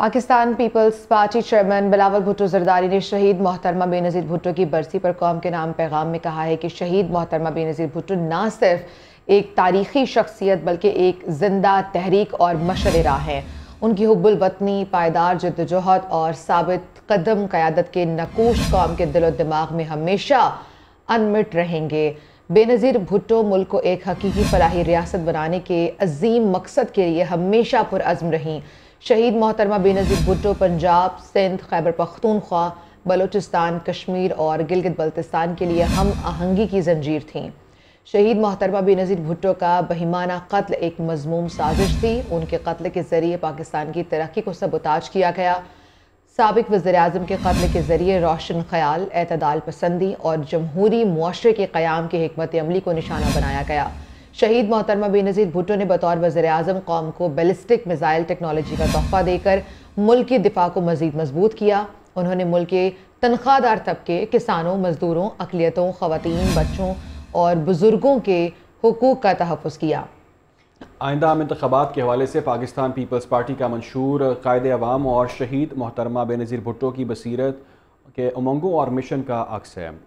Pakistan Peoples Party chairman Bilawal Bhutto Zardari ने शहीद मोहतरमा बेनज़ीर भुट्टो की बरसी पर कौम के नाम पैगाम में कहा है कि शहीद मोहतरमा बेनज़ीर भुट्टो ना सिर्फ एक तारीखी शख्सियत बल्कि एक जिंदा तहरीक और मशर राह है उनकी हब्बुल वतनी पायदार जद्दोजहद और साबित कदम क़्यादत के नकोश कौम के दिलो दिमाग में हमेशा अनमिट रहेंगे बेनज़ीर भुट्टो मुल्क को एक हकीकी फलाही रियासत बनाने के अजीम मकसद के लिए हमेशा पुरज़म रहीं शहीद मोहतरमा बेनज़ीर भुट्टो पंजाब सिंध खैबर पख्तूनख्वा बलूचिस्तान कश्मीर और गिलगित बल्तिस्तान के लिए हम आहंगी की जंजीर थीं शहीद मोहतरमा बेनज़ीर भुट्टो का बहिमाना कत्ल एक मजमूम साजिश थी उनके कत्ल के ज़रिए पाकिस्तान की तरक्की को सबोताज किया गया सबक वज़र अजम के कत्ल के ज़रिए रोशन ख्याल अतदाल पसंदी और जमहूरी मुआरे के क़्याम की हमत अमली को निशाना बनाया गया शहीद मोहतरमा बेनज़ीर भुट्टो ने बतौर वजर अजम कौम को बैलिस्टिक मिज़ाइल टेक्नोलॉजी का तोहफा देकर मुल्क की दिफा को मज़ीद मजबूत किया उन्होंने मुल्क के तनख्वाहदार तबके किसानों मजदूरों अकलीतों ख़वान बच्चों और बुज़ुर्गों के हकूक़ का तहफ़ किया आइंदा आम इंतबात के हवाले से पाकिस्तान पीपल्स पार्टी का मंशूर कायद अवाम और शहीद मोहतरमा बेनज़ीर भुट्टो की बसीरत के उमंगों और मिशन का अक्स है